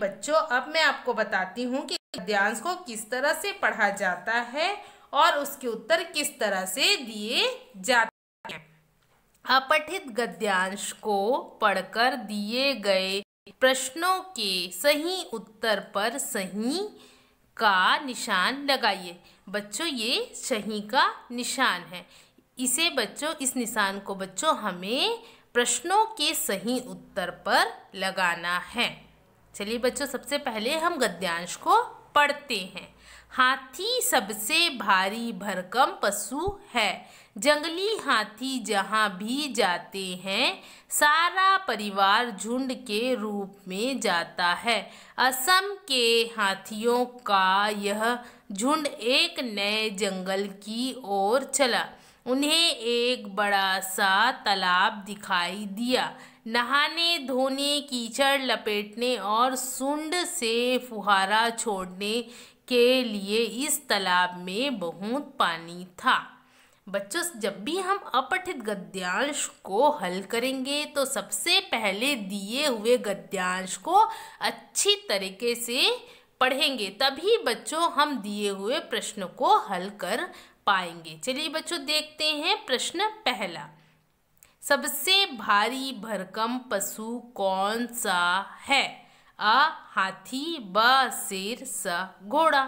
बच्चों अब मैं आपको बताती हूँ कि गद्यांश को किस तरह से पढ़ा जाता है और उसके उत्तर किस तरह से दिए जाते हैं अपठित गद्यांश को पढ़कर दिए गए प्रश्नों के सही उत्तर पर सही का निशान लगाइए बच्चों ये सही का निशान है इसे बच्चों इस निशान को बच्चों हमें प्रश्नों के सही उत्तर पर लगाना है चलिए बच्चों सबसे पहले हम गद्यांश को पढ़ते हैं हाथी सबसे भारी भरकम पशु है जंगली हाथी जहाँ भी जाते हैं सारा परिवार झुंड के रूप में जाता है असम के हाथियों का यह झुंड एक नए जंगल की ओर चला उन्हें एक बड़ा सा तालाब दिखाई दिया नहाने धोने कीचड़ लपेटने और सुंड से फुहारा छोड़ने के लिए इस तालाब में बहुत पानी था बच्चों जब भी हम अपठित गद्यांश को हल करेंगे तो सबसे पहले दिए हुए गद्यांश को अच्छी तरीके से पढ़ेंगे तभी बच्चों हम दिए हुए प्रश्न को हल कर पाएंगे चलिए बच्चों देखते हैं प्रश्न पहला सबसे भारी भरकम पशु कौन सा है अ हाथी ब शेर स घोड़ा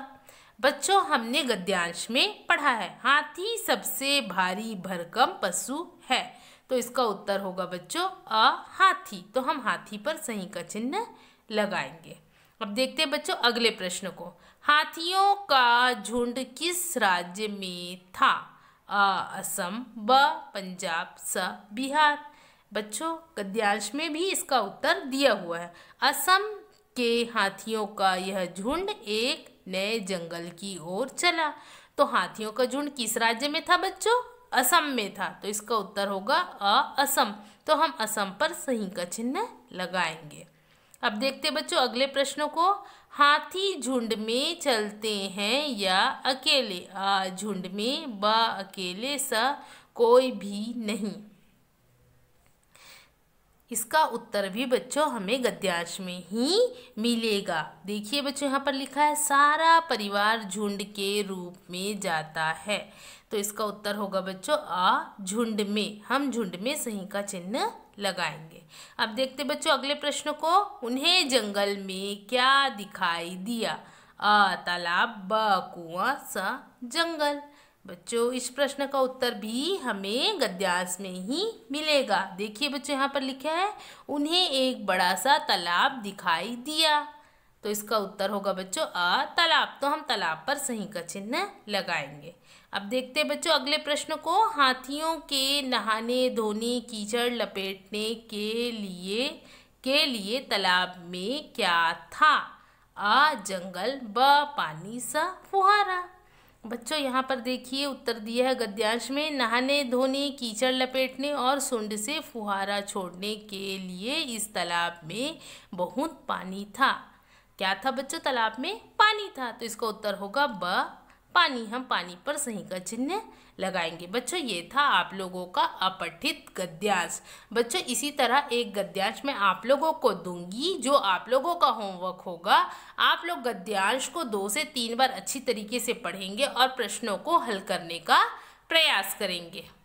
बच्चों हमने गद्यांश में पढ़ा है हाथी सबसे भारी भरकम पशु है तो इसका उत्तर होगा बच्चों अ हाथी तो हम हाथी पर सही का चिन्ह लगाएंगे अब देखते हैं बच्चों अगले प्रश्न को हाथियों का झुंड किस राज्य में था अ असम ब पंजाब स बिहार बच्चों गद्यांश में भी इसका उत्तर दिया हुआ है असम के हाथियों का यह झुंड एक नए जंगल की ओर चला तो हाथियों का झुंड किस राज्य में था बच्चों असम में था तो इसका उत्तर होगा अ असम तो हम असम पर सही का चिन्ह लगाएंगे अब देखते बच्चों अगले प्रश्नों को हाथी झुंड में चलते हैं या अकेले आ झुंड में बा अकेले सा कोई भी नहीं इसका उत्तर भी बच्चों हमें गद्यांश में ही मिलेगा देखिए बच्चों यहाँ पर लिखा है सारा परिवार झुंड के रूप में जाता है तो इसका उत्तर होगा बच्चों आ झुंड में हम झुंड में सही का चिन्ह लगाएंगे अब देखते बच्चों अगले प्रश्न को उन्हें जंगल में क्या दिखाई दिया अ तालाब ब कुआ स जंगल बच्चों इस प्रश्न का उत्तर भी हमें गद्यांश में ही मिलेगा देखिए बच्चों यहाँ पर लिखा है उन्हें एक बड़ा सा तालाब दिखाई दिया तो इसका उत्तर होगा बच्चों आ तालाब तो हम तालाब पर सही का चिन्ह लगाएंगे अब देखते हैं बच्चों अगले प्रश्न को हाथियों के नहाने धोने कीचड़ लपेटने के लिए के लिए तालाब में क्या था आ जंगल ब पानी सा फुहारा बच्चों यहाँ पर देखिए उत्तर दिया है गद्यांश में नहाने धोने कीचड़ लपेटने और सुंड से फुहारा छोड़ने के लिए इस तालाब में बहुत पानी था क्या था बच्चों तालाब में पानी था तो इसका उत्तर होगा ब पानी हम पानी पर सही का चिन्ह लगाएंगे बच्चों ये था आप लोगों का अपठित गद्यांश बच्चों इसी तरह एक गद्यांश मैं आप लोगों को दूंगी जो आप लोगों का होमवर्क होगा आप लोग गद्यांश को दो से तीन बार अच्छी तरीके से पढ़ेंगे और प्रश्नों को हल करने का प्रयास करेंगे